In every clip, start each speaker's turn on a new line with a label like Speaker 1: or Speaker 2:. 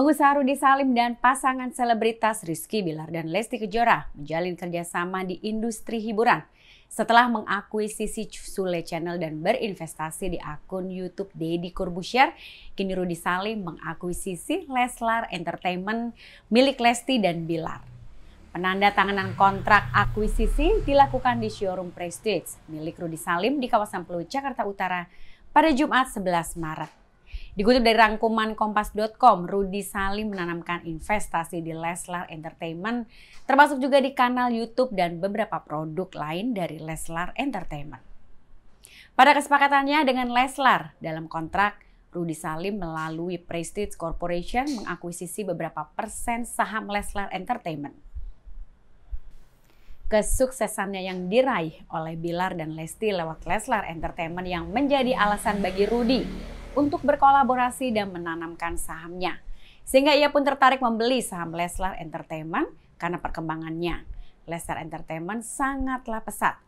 Speaker 1: Pengusaha Rudi Salim dan pasangan selebritas Rizky Bilar dan Lesti Kejora menjalin kerjasama di industri hiburan setelah mengakuisisi Sule Channel dan berinvestasi di akun YouTube Deddy Corbuzier, kini Rudi Salim mengakuisisi Leslar Entertainment milik Lesti dan Bilar. Penanda tanganan kontrak akuisisi dilakukan di showroom Prestige milik Rudi Salim di kawasan Pluit, Jakarta Utara pada Jumat 11 Maret. Dikutip dari rangkuman kompas.com, Rudi Salim menanamkan investasi di Leslar Entertainment, termasuk juga di kanal YouTube dan beberapa produk lain dari Leslar Entertainment. Pada kesepakatannya dengan Leslar dalam kontrak, Rudi Salim melalui Prestige Corporation mengakuisisi beberapa persen saham Leslar Entertainment. Kesuksesannya yang diraih oleh Bilar dan Lesti lewat Leslar Entertainment yang menjadi alasan bagi Rudi untuk berkolaborasi dan menanamkan sahamnya. Sehingga ia pun tertarik membeli saham Leslar Entertainment karena perkembangannya. Leslar Entertainment sangatlah pesat.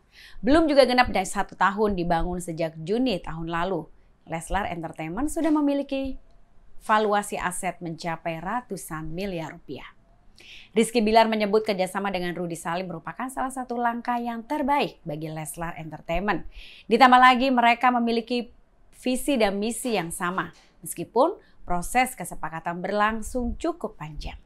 Speaker 1: Belum juga genap dari satu tahun dibangun sejak Juni tahun lalu. Leslar Entertainment sudah memiliki valuasi aset mencapai ratusan miliar rupiah. Rizky Bilar menyebut kerjasama dengan Rudi Salim merupakan salah satu langkah yang terbaik bagi Leslar Entertainment. Ditambah lagi mereka memiliki visi dan misi yang sama, meskipun proses kesepakatan berlangsung cukup panjang.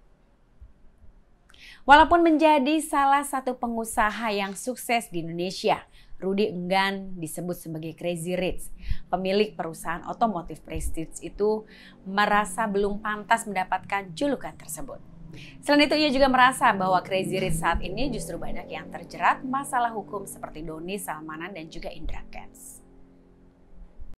Speaker 1: Walaupun menjadi salah satu pengusaha yang sukses di Indonesia, Rudy enggan disebut sebagai crazy rich. Pemilik perusahaan otomotif Prestige itu merasa belum pantas mendapatkan julukan tersebut. Selain itu ia juga merasa bahwa crazy rich saat ini justru banyak yang terjerat masalah hukum seperti Doni Salmanan dan juga Indra Kents.